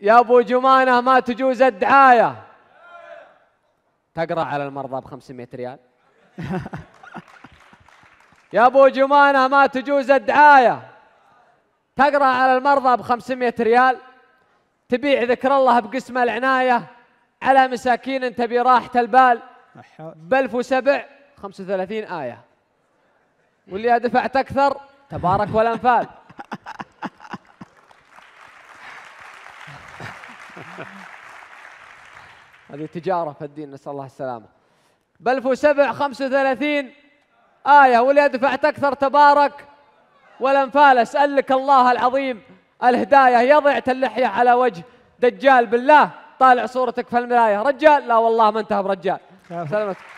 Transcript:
يا ابو جمانه ما تجوز الدعايه تقرا على المرضى ب 500 ريال يا ابو جمانه ما تجوز الدعايه تقرا على المرضى ب 500 ريال تبيع ذكر الله بقسم العنايه على مساكين انت براحه البال ب 1007 35 ايه واللي دفعت اكثر تبارك والانفال هذه تجارة في الدين نسأل الله السلامة بل سبع خمسة وثلاثين آية واللي دفعت أكثر تبارك والأنفال أسألك الله العظيم الهداية يضعت اللحية على وجه دجال بالله طالع صورتك في المراية رجال لا والله ما انتهى برجال سلامتك